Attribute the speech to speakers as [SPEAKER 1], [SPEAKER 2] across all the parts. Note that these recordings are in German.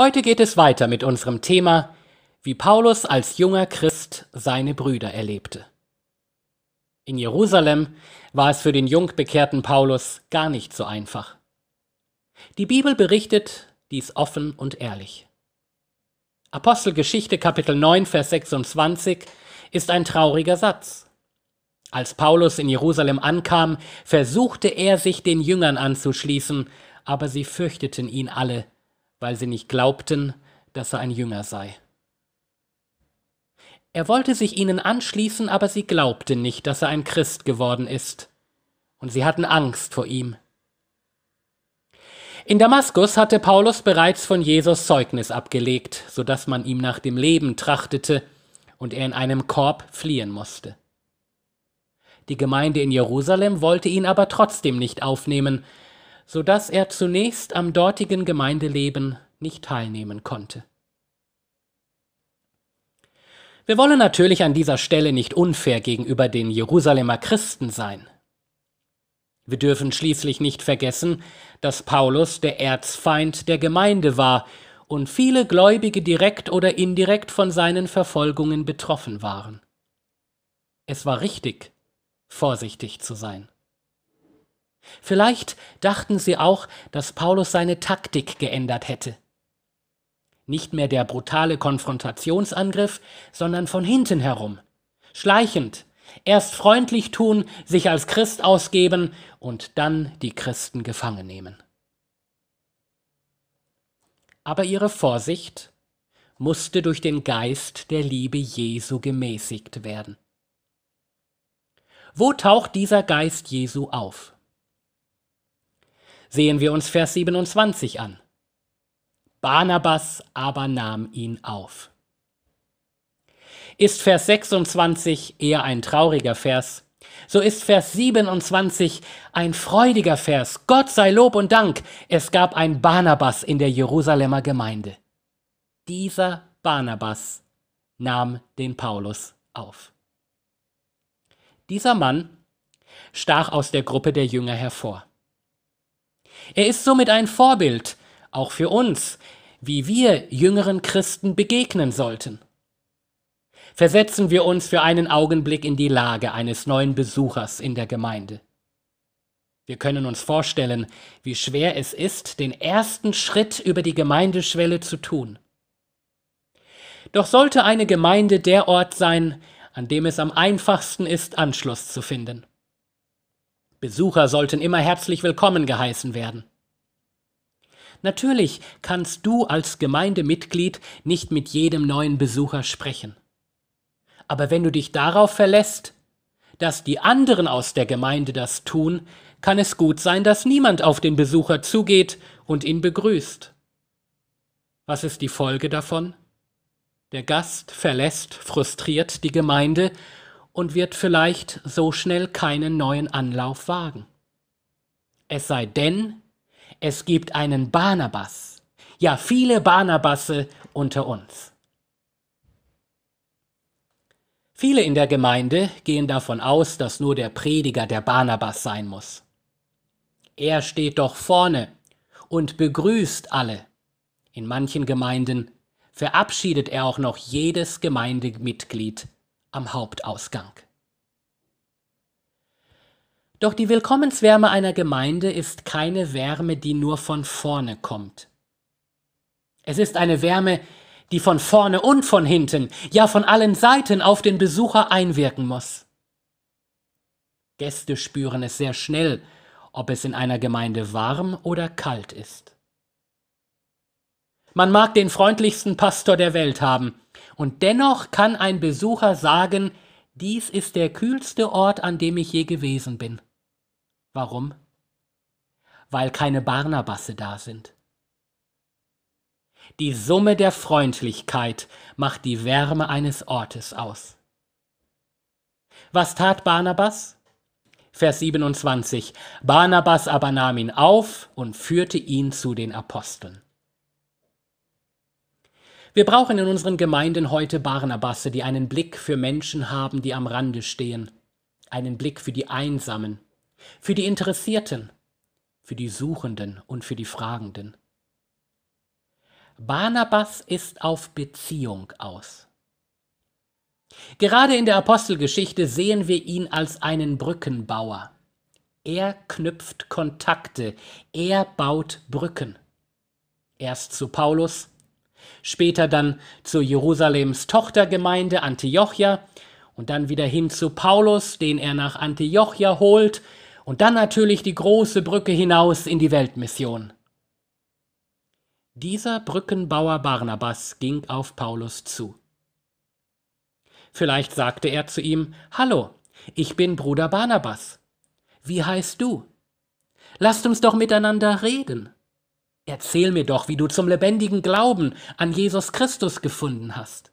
[SPEAKER 1] Heute geht es weiter mit unserem Thema, wie Paulus als junger Christ seine Brüder erlebte. In Jerusalem war es für den jungbekehrten Paulus gar nicht so einfach. Die Bibel berichtet dies offen und ehrlich. Apostelgeschichte Kapitel 9 Vers 26 ist ein trauriger Satz. Als Paulus in Jerusalem ankam, versuchte er sich den Jüngern anzuschließen, aber sie fürchteten ihn alle weil sie nicht glaubten, dass er ein Jünger sei. Er wollte sich ihnen anschließen, aber sie glaubten nicht, dass er ein Christ geworden ist, und sie hatten Angst vor ihm. In Damaskus hatte Paulus bereits von Jesus Zeugnis abgelegt, so dass man ihm nach dem Leben trachtete und er in einem Korb fliehen musste. Die Gemeinde in Jerusalem wollte ihn aber trotzdem nicht aufnehmen, so dass er zunächst am dortigen Gemeindeleben nicht teilnehmen konnte. Wir wollen natürlich an dieser Stelle nicht unfair gegenüber den Jerusalemer Christen sein. Wir dürfen schließlich nicht vergessen, dass Paulus der Erzfeind der Gemeinde war und viele Gläubige direkt oder indirekt von seinen Verfolgungen betroffen waren. Es war richtig, vorsichtig zu sein. Vielleicht dachten sie auch, dass Paulus seine Taktik geändert hätte. Nicht mehr der brutale Konfrontationsangriff, sondern von hinten herum. Schleichend. Erst freundlich tun, sich als Christ ausgeben und dann die Christen gefangen nehmen. Aber ihre Vorsicht musste durch den Geist der Liebe Jesu gemäßigt werden. Wo taucht dieser Geist Jesu auf? sehen wir uns Vers 27 an. Barnabas aber nahm ihn auf. Ist Vers 26 eher ein trauriger Vers, so ist Vers 27 ein freudiger Vers. Gott sei Lob und Dank, es gab ein Barnabas in der Jerusalemer Gemeinde. Dieser Barnabas nahm den Paulus auf. Dieser Mann stach aus der Gruppe der Jünger hervor. Er ist somit ein Vorbild, auch für uns, wie wir jüngeren Christen begegnen sollten. Versetzen wir uns für einen Augenblick in die Lage eines neuen Besuchers in der Gemeinde. Wir können uns vorstellen, wie schwer es ist, den ersten Schritt über die Gemeindeschwelle zu tun. Doch sollte eine Gemeinde der Ort sein, an dem es am einfachsten ist, Anschluss zu finden. Besucher sollten immer herzlich willkommen geheißen werden. Natürlich kannst du als Gemeindemitglied nicht mit jedem neuen Besucher sprechen. Aber wenn du dich darauf verlässt, dass die anderen aus der Gemeinde das tun, kann es gut sein, dass niemand auf den Besucher zugeht und ihn begrüßt. Was ist die Folge davon? Der Gast verlässt frustriert die Gemeinde und wird vielleicht so schnell keinen neuen Anlauf wagen. Es sei denn, es gibt einen Barnabas. Ja, viele Barnabasse unter uns. Viele in der Gemeinde gehen davon aus, dass nur der Prediger der Barnabas sein muss. Er steht doch vorne und begrüßt alle. In manchen Gemeinden verabschiedet er auch noch jedes Gemeindemitglied am Hauptausgang. Doch die Willkommenswärme einer Gemeinde ist keine Wärme, die nur von vorne kommt. Es ist eine Wärme, die von vorne und von hinten, ja von allen Seiten auf den Besucher einwirken muss. Gäste spüren es sehr schnell, ob es in einer Gemeinde warm oder kalt ist. Man mag den freundlichsten Pastor der Welt haben, und dennoch kann ein Besucher sagen, dies ist der kühlste Ort, an dem ich je gewesen bin. Warum? Weil keine Barnabasse da sind. Die Summe der Freundlichkeit macht die Wärme eines Ortes aus. Was tat Barnabas? Vers 27. Barnabas aber nahm ihn auf und führte ihn zu den Aposteln. Wir brauchen in unseren Gemeinden heute Barnabasse, die einen Blick für Menschen haben, die am Rande stehen, einen Blick für die Einsamen, für die Interessierten, für die Suchenden und für die Fragenden. Barnabas ist auf Beziehung aus. Gerade in der Apostelgeschichte sehen wir ihn als einen Brückenbauer. Er knüpft Kontakte, er baut Brücken. Erst zu Paulus, Später dann zu Jerusalems Tochtergemeinde Antiochia und dann wieder hin zu Paulus, den er nach Antiochia holt und dann natürlich die große Brücke hinaus in die Weltmission. Dieser Brückenbauer Barnabas ging auf Paulus zu. Vielleicht sagte er zu ihm, Hallo, ich bin Bruder Barnabas. Wie heißt du? Lasst uns doch miteinander reden. Erzähl mir doch, wie du zum lebendigen Glauben an Jesus Christus gefunden hast.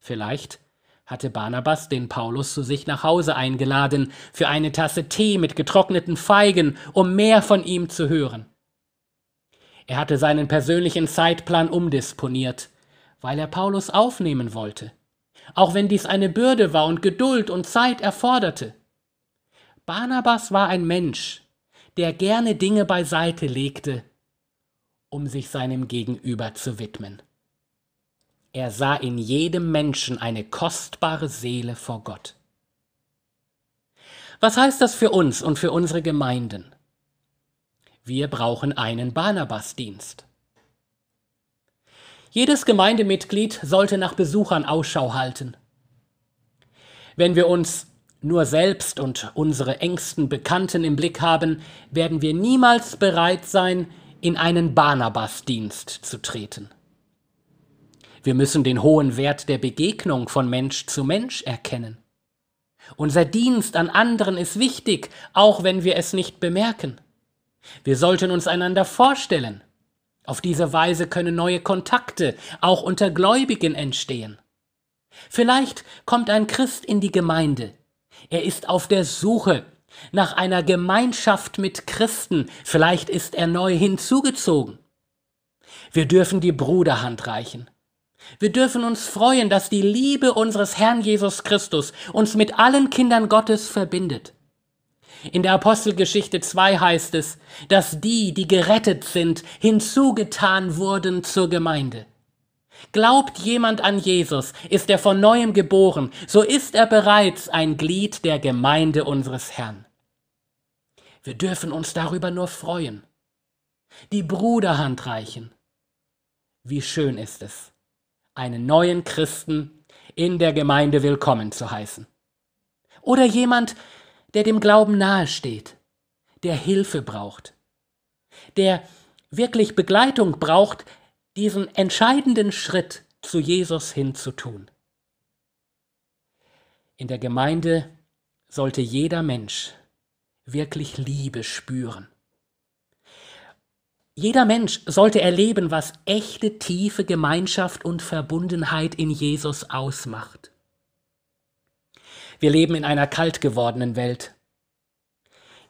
[SPEAKER 1] Vielleicht hatte Barnabas den Paulus zu sich nach Hause eingeladen für eine Tasse Tee mit getrockneten Feigen, um mehr von ihm zu hören. Er hatte seinen persönlichen Zeitplan umdisponiert, weil er Paulus aufnehmen wollte, auch wenn dies eine Bürde war und Geduld und Zeit erforderte. Barnabas war ein Mensch, der gerne Dinge beiseite legte, um sich seinem Gegenüber zu widmen. Er sah in jedem Menschen eine kostbare Seele vor Gott. Was heißt das für uns und für unsere Gemeinden? Wir brauchen einen Barnabas-Dienst. Jedes Gemeindemitglied sollte nach Besuchern Ausschau halten. Wenn wir uns nur selbst und unsere engsten Bekannten im Blick haben, werden wir niemals bereit sein, in einen Barnabas-Dienst zu treten. Wir müssen den hohen Wert der Begegnung von Mensch zu Mensch erkennen. Unser Dienst an anderen ist wichtig, auch wenn wir es nicht bemerken. Wir sollten uns einander vorstellen. Auf diese Weise können neue Kontakte auch unter Gläubigen entstehen. Vielleicht kommt ein Christ in die Gemeinde, er ist auf der Suche nach einer Gemeinschaft mit Christen. Vielleicht ist er neu hinzugezogen. Wir dürfen die Bruderhand reichen. Wir dürfen uns freuen, dass die Liebe unseres Herrn Jesus Christus uns mit allen Kindern Gottes verbindet. In der Apostelgeschichte 2 heißt es, dass die, die gerettet sind, hinzugetan wurden zur Gemeinde. Glaubt jemand an Jesus, ist er von neuem geboren, so ist er bereits ein Glied der Gemeinde unseres Herrn. Wir dürfen uns darüber nur freuen. Die Bruderhand reichen. Wie schön ist es, einen neuen Christen in der Gemeinde willkommen zu heißen. Oder jemand, der dem Glauben nahesteht, der Hilfe braucht, der wirklich Begleitung braucht, diesen entscheidenden Schritt zu Jesus hin zu tun. In der Gemeinde sollte jeder Mensch wirklich Liebe spüren. Jeder Mensch sollte erleben, was echte tiefe Gemeinschaft und Verbundenheit in Jesus ausmacht. Wir leben in einer kalt gewordenen Welt.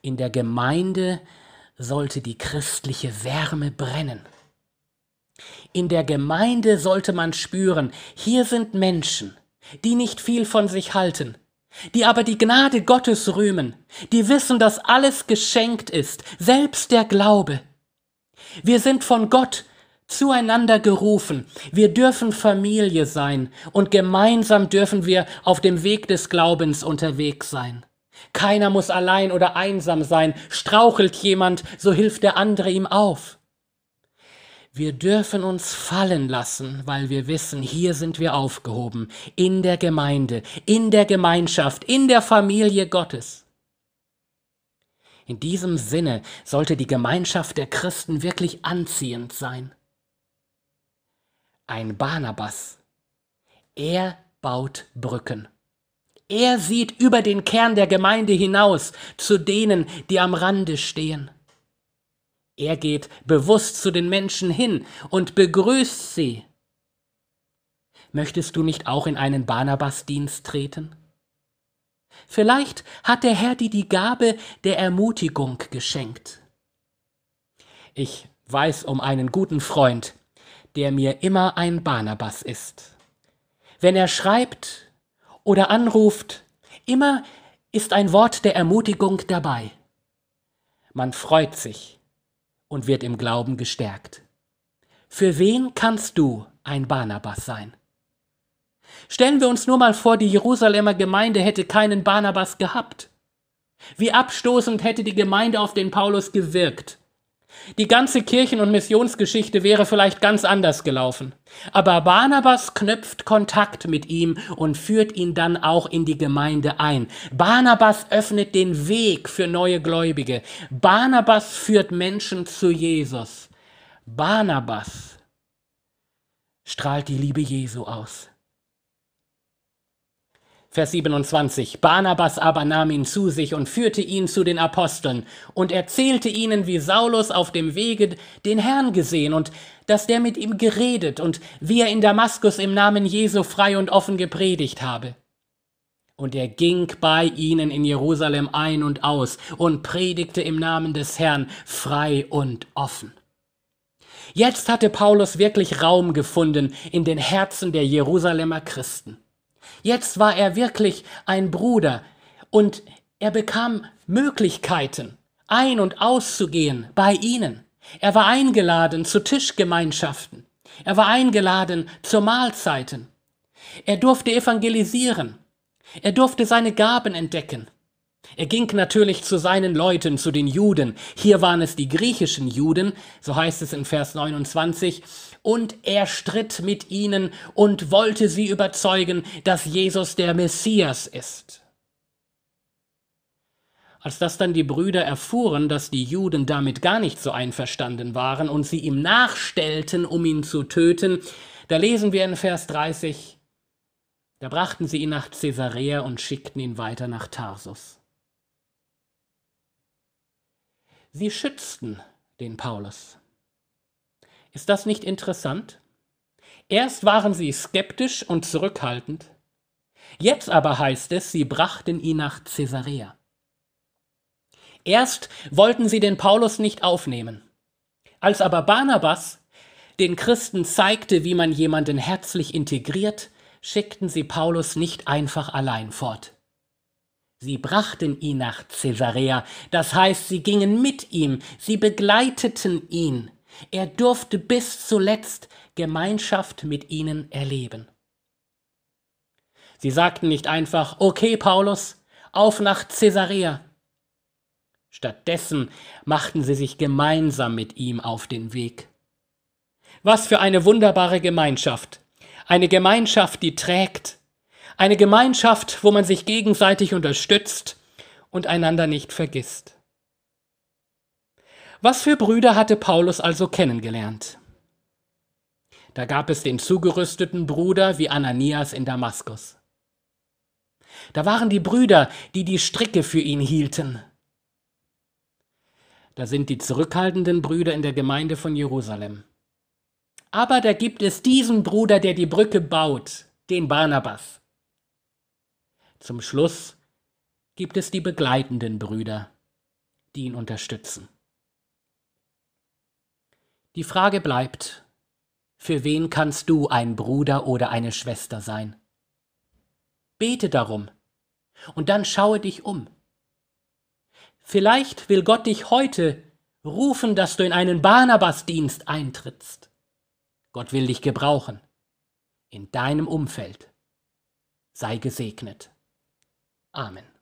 [SPEAKER 1] In der Gemeinde sollte die christliche Wärme brennen. In der Gemeinde sollte man spüren, hier sind Menschen, die nicht viel von sich halten, die aber die Gnade Gottes rühmen, die wissen, dass alles geschenkt ist, selbst der Glaube. Wir sind von Gott zueinander gerufen, wir dürfen Familie sein und gemeinsam dürfen wir auf dem Weg des Glaubens unterwegs sein. Keiner muss allein oder einsam sein, strauchelt jemand, so hilft der andere ihm auf. Wir dürfen uns fallen lassen, weil wir wissen, hier sind wir aufgehoben, in der Gemeinde, in der Gemeinschaft, in der Familie Gottes. In diesem Sinne sollte die Gemeinschaft der Christen wirklich anziehend sein. Ein Barnabas. Er baut Brücken. Er sieht über den Kern der Gemeinde hinaus zu denen, die am Rande stehen. Er geht bewusst zu den Menschen hin und begrüßt sie. Möchtest du nicht auch in einen Barnabas-Dienst treten? Vielleicht hat der Herr dir die Gabe der Ermutigung geschenkt. Ich weiß um einen guten Freund, der mir immer ein Barnabas ist. Wenn er schreibt oder anruft, immer ist ein Wort der Ermutigung dabei. Man freut sich, und wird im Glauben gestärkt. Für wen kannst du ein Barnabas sein? Stellen wir uns nur mal vor, die Jerusalemer Gemeinde hätte keinen Barnabas gehabt. Wie abstoßend hätte die Gemeinde auf den Paulus gewirkt. Die ganze Kirchen- und Missionsgeschichte wäre vielleicht ganz anders gelaufen. Aber Barnabas knüpft Kontakt mit ihm und führt ihn dann auch in die Gemeinde ein. Barnabas öffnet den Weg für neue Gläubige. Barnabas führt Menschen zu Jesus. Barnabas strahlt die Liebe Jesu aus. Vers 27. Barnabas aber nahm ihn zu sich und führte ihn zu den Aposteln und erzählte ihnen, wie Saulus auf dem Wege den Herrn gesehen und dass der mit ihm geredet und wie er in Damaskus im Namen Jesu frei und offen gepredigt habe. Und er ging bei ihnen in Jerusalem ein und aus und predigte im Namen des Herrn frei und offen. Jetzt hatte Paulus wirklich Raum gefunden in den Herzen der Jerusalemer Christen. Jetzt war er wirklich ein Bruder und er bekam Möglichkeiten, ein- und auszugehen bei ihnen. Er war eingeladen zu Tischgemeinschaften. Er war eingeladen zu Mahlzeiten. Er durfte evangelisieren. Er durfte seine Gaben entdecken. Er ging natürlich zu seinen Leuten, zu den Juden. Hier waren es die griechischen Juden, so heißt es in Vers 29. Und er stritt mit ihnen und wollte sie überzeugen, dass Jesus der Messias ist. Als das dann die Brüder erfuhren, dass die Juden damit gar nicht so einverstanden waren und sie ihm nachstellten, um ihn zu töten, da lesen wir in Vers 30, da brachten sie ihn nach Caesarea und schickten ihn weiter nach Tarsus. Sie schützten den Paulus. Ist das nicht interessant? Erst waren sie skeptisch und zurückhaltend, jetzt aber heißt es, sie brachten ihn nach Caesarea. Erst wollten sie den Paulus nicht aufnehmen. Als aber Barnabas den Christen zeigte, wie man jemanden herzlich integriert, schickten sie Paulus nicht einfach allein fort. Sie brachten ihn nach Caesarea, das heißt, sie gingen mit ihm, sie begleiteten ihn. Er durfte bis zuletzt Gemeinschaft mit ihnen erleben. Sie sagten nicht einfach, okay Paulus, auf nach Caesarea. Stattdessen machten sie sich gemeinsam mit ihm auf den Weg. Was für eine wunderbare Gemeinschaft. Eine Gemeinschaft, die trägt, eine Gemeinschaft, wo man sich gegenseitig unterstützt und einander nicht vergisst. Was für Brüder hatte Paulus also kennengelernt? Da gab es den zugerüsteten Bruder wie Ananias in Damaskus. Da waren die Brüder, die die Stricke für ihn hielten. Da sind die zurückhaltenden Brüder in der Gemeinde von Jerusalem. Aber da gibt es diesen Bruder, der die Brücke baut, den Barnabas. Zum Schluss gibt es die begleitenden Brüder, die ihn unterstützen. Die Frage bleibt, für wen kannst du ein Bruder oder eine Schwester sein? Bete darum und dann schaue dich um. Vielleicht will Gott dich heute rufen, dass du in einen Barnabas-Dienst eintrittst. Gott will dich gebrauchen. In deinem Umfeld. Sei gesegnet. Amen.